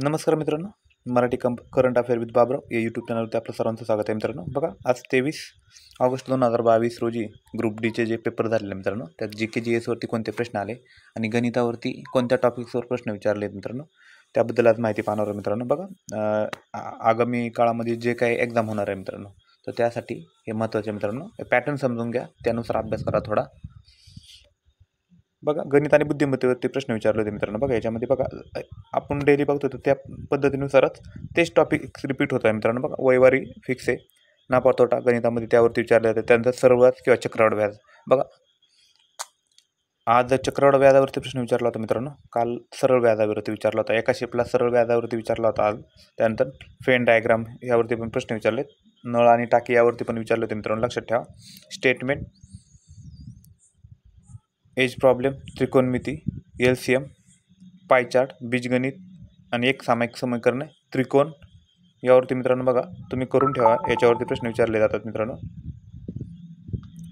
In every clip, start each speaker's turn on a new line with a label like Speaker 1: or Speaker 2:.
Speaker 1: नमस्कार मित्रांनो मराठी कंप करंट अफेअर विथ बाबराव या यूट्यूब चॅनलवरती आपलं सर्वांचं स्वागत आहे मित्रांनो बघा आज तेवीस ऑगस्ट दोन हजार बावीस रोजी ग्रुप डीचे जे पेपर झालेले मित्रांनो त्यात जी के जी एसवरती कोणते प्रश्न आले आणि गणितावरती कोणत्या टॉपिक्सवर प्रश्न विचारले मित्रांनो त्याबद्दल आज माहिती पाहणार आहे मित्रांनो बघा आगामी काळामध्ये जे काही एक्झाम होणार आहे मित्रांनो तर त्यासाठी हे महत्त्वाचे मित्रांनो पॅटर्न समजून घ्या त्यानुसार अभ्यास करा थोडा बघा गणित आणि बुद्धिमत्तेवरती प्रश्न विचारले होते मित्रांनो बघा याच्यामध्ये बघा आपण डेली बघतो तर त्या पद्धतीनुसारच तेच टॉपिक रिपीट होत आहे मित्रांनो बघा वैवारी फिक्स आहे नापातोटा गणितामध्ये त्यावरती विचारले जाते त्यानंतर सर्वात किंवा चक्रवाढ व्याज बघा आज चक्रवाढ व्याजावरती प्रश्न विचारला होता मित्रांनो काल सरळ व्याजावरती विचारला होता एका शेपला सरळ व्याजावरती विचारला होता आज त्यानंतर फेन डायग्राम यावरती पण प्रश्न विचारले नळ आणि टाकी यावरती पण विचारले होते मित्रांनो लक्षात ठेवा स्टेटमेंट एज प्रॉब्लेम त्रिकोणमिती एल सी एम पायचार्ट बीजगणित आणि एक सामायिक समीकरणे त्रिकोण यावरती मित्रांनो बघा तुम्ही करून ठेवा याच्यावरती प्रश्न विचारले जातात मित्रांनो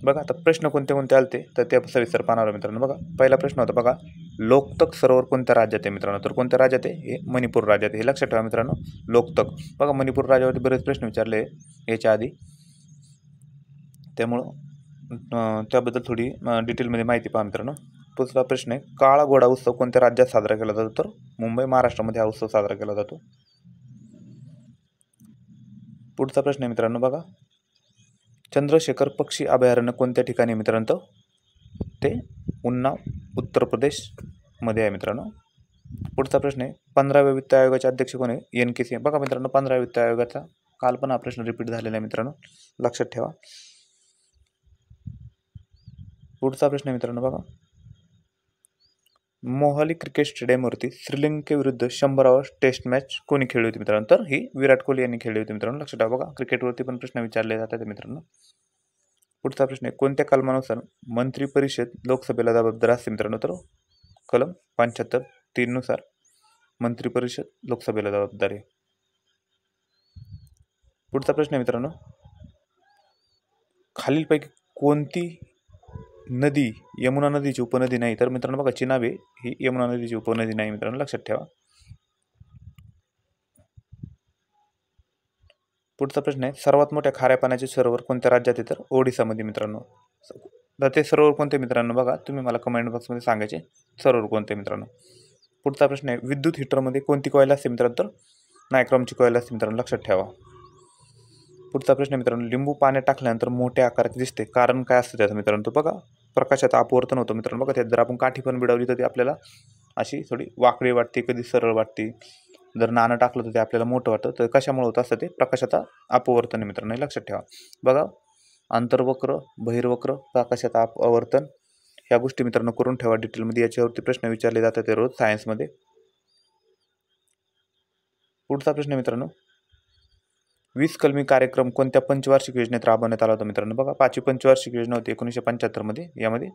Speaker 1: बघा आता प्रश्न कोणते कोणते आलते तर ते सविस्तर पाहणार मित्रांनो बघा पहिला प्रश्न होता बघा लोकतक सरोवर कोणत्या राज्यात आहे मित्रांनो तर कोणत्या राज्यात आहे हे मणिपूर राज्यात हे लक्षात ठेवा मित्रांनो लोकतक बघा मणिपूर राज्यावरती बरेच प्रश्न विचारले याच्या आधी त्यामुळं त्याबद्दल थोडी डिटेलमध्ये माहिती पहा मित्रांनो पुढचा प्रश्न आहे काळा घोडा उत्सव कोणत्या राज्यात साजरा केला जातो तर मुंबई महाराष्ट्रामध्ये हा उत्सव साजरा केला जातो पुढचा प्रश्न आहे मित्रांनो बघा चंद्रशेखर पक्षी अभयारण्य कोणत्या ठिकाणी मित्रांनो ते उन्नाव उत्तर प्रदेशमध्ये आहे मित्रांनो पुढचा प्रश्न आहे पंधराव्या वित्त आयोगाचे अध्यक्ष कोण आहे एन के सी बघा मित्रांनो पंधराव्या वित्त आयोगाचा काल पण हा प्रश्न रिपीट झालेला आहे मित्रांनो लक्षात ठेवा पुढचा प्रश्न मित्रांनो बघा मोहाली क्रिकेट स्टेडियमवरती श्रीलंकेविरुद्ध शंभरावर टेस्ट मॅच कोणी खेळली होती मित्रांनो तर ही विराट कोहली यांनी खेळली होती मित्रांनो लक्षात ठेवा बघा क्रिकेटवरती पण प्रश्न विचारले जातात मित्रांनो पुढचा प्रश्न आहे कोणत्या कलमानुसार मंत्री परिषद लोकसभेला जबाबदार असते मित्रांनो तर कलम पंच्याहत्तर तीननुसार मंत्री परिषद लोकसभेला जबाबदार आहे पुढचा प्रश्न आहे मित्रांनो खालीलपैकी कोणती नदी यमुना नदीची उपनदी नाही तर मित्रांनो बघा चिनाबे ही यमुना नदीची उपनदी नाही मित्रांनो लक्षात ठेवा पुढचा प्रश्न आहे सर्वात मोठ्या खाऱ्या पाण्याचे सरोवर कोणत्या राज्यात आहे तर ओडिसामध्ये मित्रांनो तर ते सरोवर कोणते मित्रांनो बघा तुम्ही मला कमेंट बॉक्समध्ये सांगायचे सरोवर कोणते मित्रांनो पुढचा प्रश्न आहे विद्युत हिटरमध्ये कोणती कॉईल असते मित्रांनो तर नायक्रॉमची कोयल असते मित्रांनो लक्षात ठेवा पुढचा प्रश्न मित्रांनो लिंबू पाण्यात टाकल्यानंतर मोठ्या आकाराचे दिसते कारण काय असतं त्याचं मित्रांनो तो बघा प्रकाशात अपवर्तन होतं मित्रांनो बघा त्यात जर आपण काठी पण बिडवली तर ती आपल्याला अशी थोडी वाकडी वाटते कधी सरळ वाटते जर नाणं टाकलं तर ते आपल्याला मोठं वाटतं तर कशामुळे होतं असतं ते प्रकाशात अपवर्तन मित्रांनो लक्षात ठेवा बघा अंतर्वक्र बहिर्वक्र प्रकाशात अपवर्तन ह्या गोष्टी मित्रांनो करून ठेवा डिटेलमध्ये याच्यावरती प्रश्न विचारले जातात ते रोज सायन्समध्ये पुढचा प्रश्न मित्रांनो वीस कलमी कार्यक्रम कोणत्या पंचवार्षिक योजनेत राबवण्यात आला होता मित्रांनो बघा पाचवी पंचवार्षिक योजना होती एकोणीसशे पंच्याहत्तरमध्ये यामध्ये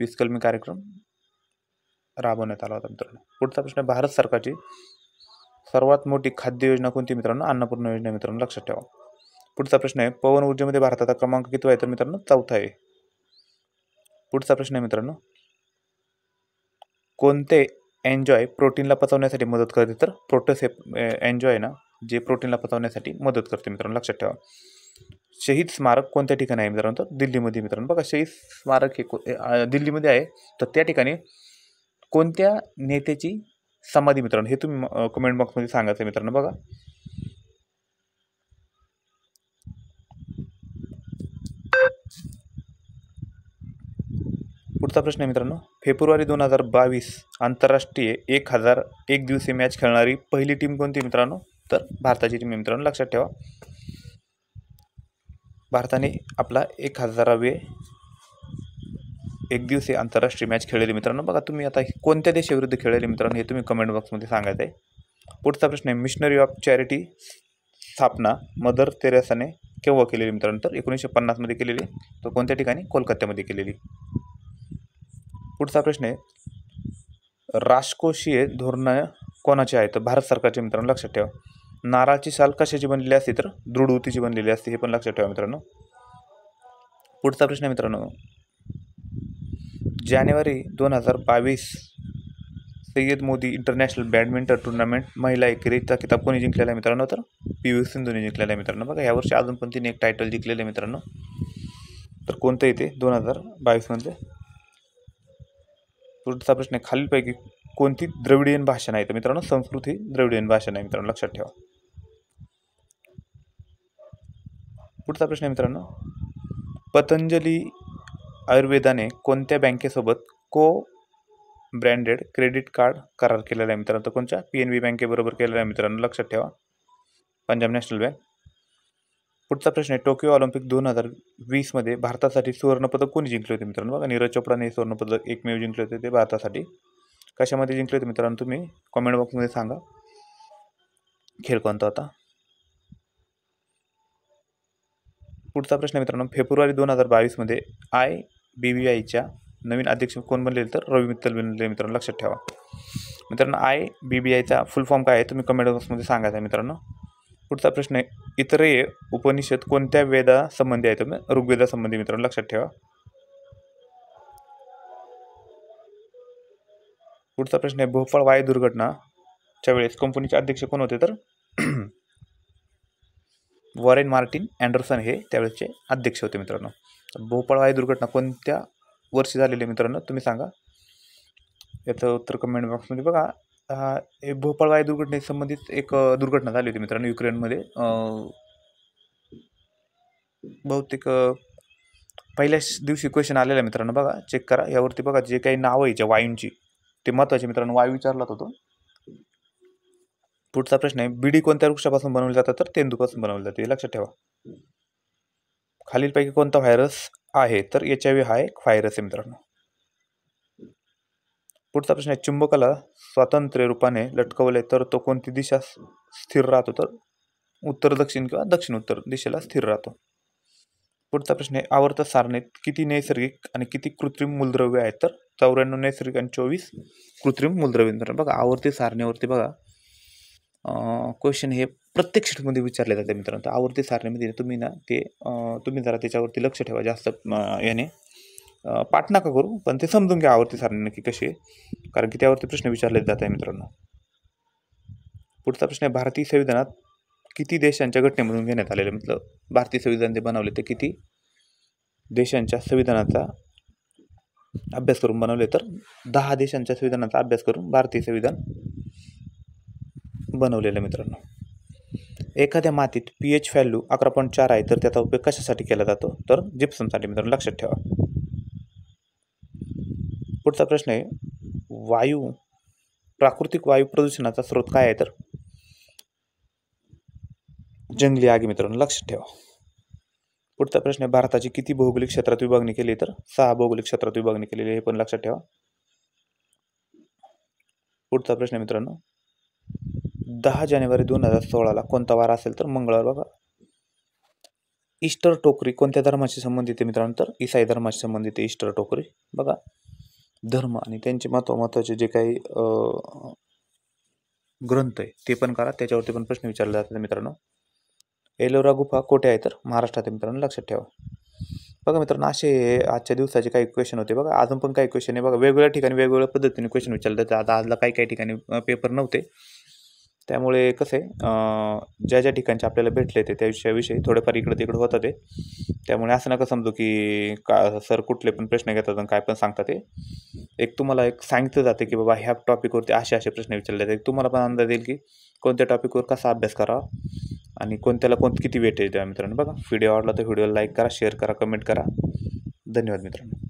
Speaker 1: वीस कलमी कार्यक्रम राबवण्यात आला होता मित्रांनो पुढचा प्रश्न भारत सरकारची सर्वात मोठी खाद्य योजना कोणती मित्रांनो अन्नपूर्ण योजना मित्रांनो लक्षात ठेवा पुढचा प्रश्न आहे पवन ऊर्जेमध्ये भारताचा क्रमांक किती आहे तर मित्रांनो चौथा आहे पुढचा प्रश्न आहे मित्रांनो कोणते एन्जॉय प्रोटीनला पचवण्यासाठी मदत करते तर प्रोटोसेप एन्जॉय ना जे प्रोटीनला पचवण्यासाठी मदत करते मित्रांनो लक्षात ठेवा शहीद स्मारक कोणत्या ठिकाणी आहे मित्रांनो तर दिल्लीमध्ये मित्रांनो बघा शहीद स्मारक हे दिल्लीमध्ये आहे तर त्या ठिकाणी कोणत्या नेत्याची समाधी मित्रांनो हे तुम्ही कमेंट बॉक्समध्ये सांगायचं मित्रांनो बघा पुढचा प्रश्न आहे मित्रांनो फेब्रुवारी दोन हजार बावीस आंतरराष्ट्रीय एक हजार एक दिवसीय मॅच खेळणारी पहिली टीम कोणती मित्रांनो तर भारताची टीम मित्रांनो लक्षात ठेवा भारताने आपला एक हजारावे एक दिवसीय आंतरराष्ट्रीय मॅच खेळलेली मित्रांनो बघा तुम्ही आता कोणत्या देशाविरुद्ध खेळलेले मित्रांनो हे तुम्ही कमेंट बॉक्समध्ये सांगायचं आहे पुढचा प्रश्न आहे मिशनरी ऑफ चॅरिटी स्थापना मदर तेरेसाने केव्हा केलेली मित्रांनो तर एकोणीसशे पन्नासमध्ये केलेली तर कोणत्या ठिकाणी कोलकात्यामध्ये केलेली पुढचा प्रश्न आहे राजकोषीय धोरणं कोणाचे आहे तर भारत सरकारचे मित्रांनो लक्षात ठेवा नाराची साल कशाची बनलेली असते तर दृढ बनलेली असते हे पण लक्षात ठेवा मित्रांनो पुढचा प्रश्न आहे मित्रांनो जानेवारी दोन हजार बावीस Syed Modi international badminton tournament महिला एकेरीचा किताब कोणी जिंकलेला आहे मित्रांनो तर पी व्ही सिंधूने जिंकलेला आहे मित्रांनो बघा यावर्षी अजून पण तिने एक टायटल जिंकलेलं आहे मित्रांनो तर कोणतं येते दोन हजार बावीसमध्ये पुढचा प्रश्न आहे खालीलपैकी कोणती द्रविडियन भाषा नाही तर मित्रांनो संस्कृत ही द्रविडियन भाषा नाही मित्रांनो लक्षात ठेवा पुढचा प्रश्न आहे मित्रांनो पतंजली आयुर्वेदाने कोणत्या बँकेसोबत को ब्रँडेड क्रेडिट कार्ड करार केलेला आहे मित्रांनो तर कोणत्या पी एन बी बँकेबरोबर केलेला आहे मित्रांनो लक्षात ठेवा पंजाब नॅशनल बँक पुढचा प्रश्न आहे टोकियो ऑलिम्पिक दोन हजार वीसमध्ये भारतासाठी सुवर्णपदक कोणी जिंकले होते मित्रांनो बघा नीरज चोपडाने हे सुवर्णपदक एकमेव जिंकले होते ते भारतासाठी कशामध्ये जिंकले होते मित्रांनो तुम्ही कॉमेंट बॉक्समध्ये सांगा खेळ कोणता होता पुढचा प्रश्न मित्रांनो फेब्रुवारी दोन हजार बावीसमध्ये आय बी बी आयच्या नवीन अध्यक्ष कोण बनलेले तर रवी मित्तल बनले मित्रांनो लक्षात ठेवा मित्रांनो आय बी बी आयचा फुल फॉर्म काय आहे तुम्ही कमेंट बॉक्समध्ये सांगायचा मित्रांनो पुढचा प्रश्न इतरही उपनिषद कोणत्या वेदासंबंधी आहे तुम्ही ऋग्वेदासंबंधी मित्रांनो लक्षात ठेवा पुढचा प्रश्न आहे भोपाळ वायू दुर्घटनाच्या वेळेस कंपनीचे अध्यक्ष कोण होते तर वॉरेन मार्टिन अँडरसन हे त्यावेळेसचे अध्यक्ष होते मित्रांनो भोपाळ वायू दुर्घटना कोणत्या वर्षी झालेली आहे मित्रांनो तुम्ही सांगा याचं उत्तर कमेंट बॉक्समध्ये बघा हे भोपाळ वाय दुर्घटनेसंबंधित एक दुर्घटना झाली होती मित्रांनो युक्रेनमध्ये बहुतेक पहिल्याच दिवशी क्वेश्चन आलेला आहे मित्रांनो बघा चेक करा यावरती बघा जे काही नावं ज्या वायूंची ते महत्वाचे मित्रांनो वायू विचारला होतो पुढचा प्रश्न आहे बीडी कोणत्या वृक्षापासून बनवले जातात तर तेंदूपासून बनवले जाते लक्षात ठेवा खालीलपैकी कोणता व्हायरस आहे तर एच आय व्ही हा एक व्हायरस आहे मित्रांनो पुढचा प्रश्न आहे चुंबकाला स्वातंत्र्य रूपाने लटकवले तर तो कोणती दिशा स्थिर राहतो तर उत्तर दक्षिण किंवा दक्षिण उत्तर दिशेला स्थिर राहतो पुढचा प्रश्न आहे आवर्त सारणीत किती नैसर्गिक आणि किती कृत्रिम मूलद्रव्य आहेत तर चौऱ्याण्णव नैसर्गिक आणि चोवीस कृत्रिम मूलद्रव्य मित्रांनो बघा आवर्ती सारणीवरती बघा क्वेश्चन हे प्रत्येक शीटमध्ये विचारले जाते मित्रांनो तर आवर्ती सारणीमध्ये तुम्ही ना ते तुम्ही जरा त्याच्यावरती लक्ष ठेवा जास्त याने पाठ नका करू पण ते समजून घ्या आवर्ती सारणी नक्की कशी आहे कारण की त्यावरती प्रश्न विचारले जात आहे मित्रांनो पुढचा प्रश्न आहे भारतीय संविधानात किती देशांच्या घटनेमधून घेण्यात आलेले म्हटलं भारतीय संविधान जे बनवले ते किती देशांच्या संविधानाचा अभ्यास करून बनवले तर दहा देशांच्या संविधानाचा अभ्यास करून भारतीय संविधान बनवलेलं मित्रांनो एखाद्या मातीत पी एच व्हॅल्यू अकरा पॉईंट चार आहे तर त्याचा उपयोग कशासाठी केला जातो तर जिप्समसाठी मित्रांनो लक्षात ठेवा पुढचा प्रश्न आहे वायू प्राकृतिक वायू प्रदूषणाचा स्रोत काय आहे तर जंगली आगी मित्रांनो लक्षात ठेवा पुढचा प्रश्न आहे भारताची किती भौगोलिक क्षेत्रात विभागणी केली तर सहा भौगोलिक क्षेत्रात विभागणी केलेली आहे हे पण लक्षात ठेवा पुढचा प्रश्न आहे मित्रांनो दहा जानेवारी दोन हजार सोळाला कोणता वार असेल तर मंगळवार बघा इस्टर टोकरी कोणत्या धर्माशी संबंधित आहे मित्रांनो तर इसाई धर्माशी संबंधित आहे ईस्टर टोकरी बघा धर्म आणि त्यांचे महत्व महत्वाचे जे काही ग्रंथ आहे ते पण करा त्याच्यावरती पण प्रश्न विचारले जातात मित्रांनो एलोरा गुफा कुठे आहे तर महाराष्ट्रात आहे मित्रांनो लक्षात ठेवा बघा मित्रांनो असे आजच्या दिवसाचे काही क्वेश्चन होते बघा अजून पण काही क्वेश्चन आहे बघा वेगवेगळ्या ठिकाणी वेगवेगळ्या पद्धतीने क्वेश्चन विचारले जातात आता आजला काही काही ठिकाणी पेपर नव्हते त्यामुळे कसं आहे ज्या ज्या ठिकाणचे आपल्याला भेटले ते त्या विषयाविषयी थोडेफार इकडं तिकडं होतं ते त्यामुळे असं नका समजू की का सर कुठले पण प्रश्न घेतात आणि काय पण सांगतात ते एक तुम्हाला एक सांगितलं जाते की बाबा ह्या टॉपिकवरती असे असे प्रश्न विचारले जातात तुम्हाला पण अंदाज येईल की कोणत्या टॉपिकवर कसा अभ्यास करावा आणि कोणत्याला कोण किती वेटेज द्या मित्रांनो बघा व्हिडिओ आवडला तर व्हिडिओला लाईक करा शेअर करा कमेंट करा धन्यवाद मित्रांनो